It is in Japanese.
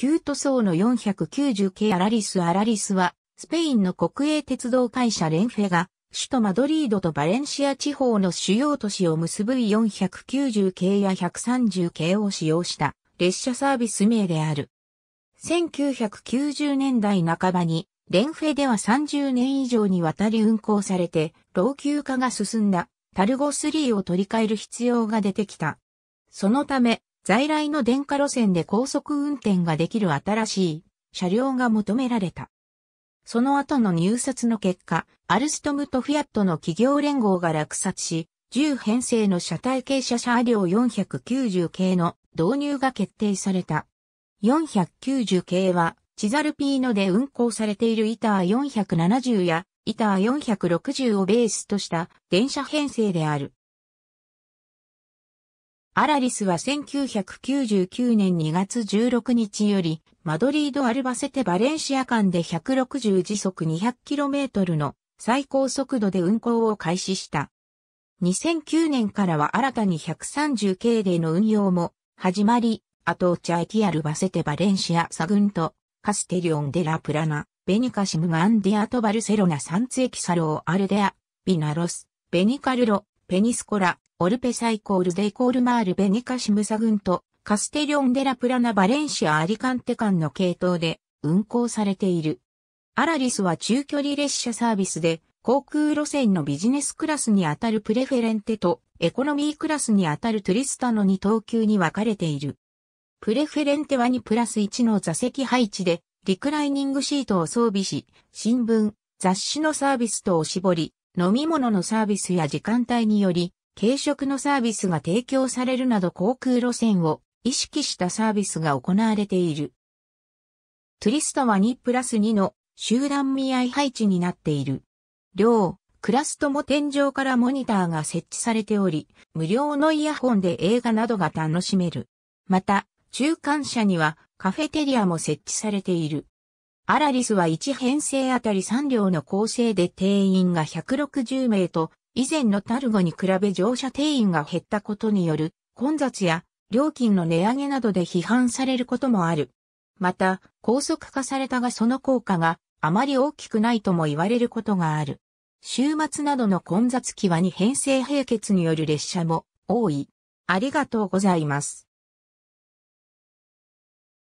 旧塗装の490系アラリスアラリスは、スペインの国営鉄道会社レンフェが、首都マドリードとバレンシア地方の主要都市を結ぶ490系や130系を使用した列車サービス名である。1990年代半ばに、レンフェでは30年以上にわたり運行されて、老朽化が進んだタルゴ3を取り替える必要が出てきた。そのため、在来の電化路線で高速運転ができる新しい車両が求められた。その後の入札の結果、アルストムとフィアットの企業連合が落札し、10編成の車体傾斜車両490系の導入が決定された。490系は、チザルピーノで運行されているイター470やイター460をベースとした電車編成である。アラリスは1999年2月16日より、マドリード・アルバセテ・バレンシア間で160時速 200km の最高速度で運行を開始した。2009年からは新たに130系での運用も始まり、アトーチャ・エティアル・バセテ・バレンシア・サグント、カステリオン・デラ・プラナ、ベニカシム・ガンディアとバルセロナ・サンツエキサロー・アルデア、ビナロス、ベニカルロ、ペニスコラ、オルペサイコールデイコールマールベニカシムサ軍とカステリオンデラプラナバレンシアアリカンテ間の系統で運行されている。アラリスは中距離列車サービスで航空路線のビジネスクラスにあたるプレフェレンテとエコノミークラスにあたるトゥリスタの2等級に分かれている。プレフェレンテは2プラス1の座席配置でリクライニングシートを装備し、新聞、雑誌のサービスとを絞り、飲み物のサービスや時間帯により、軽食のサービスが提供されるなど航空路線を意識したサービスが行われている。トゥリストは2プラス2の集団見合い配置になっている。両、クラスとも天井からモニターが設置されており、無料のイヤホンで映画などが楽しめる。また、中間車にはカフェテリアも設置されている。アラリスは1編成あたり3両の構成で定員が160名と、以前のタルゴに比べ乗車定員が減ったことによる混雑や料金の値上げなどで批判されることもある。また、高速化されたがその効果があまり大きくないとも言われることがある。週末などの混雑期は2編成並結による列車も多い。ありがとうございます。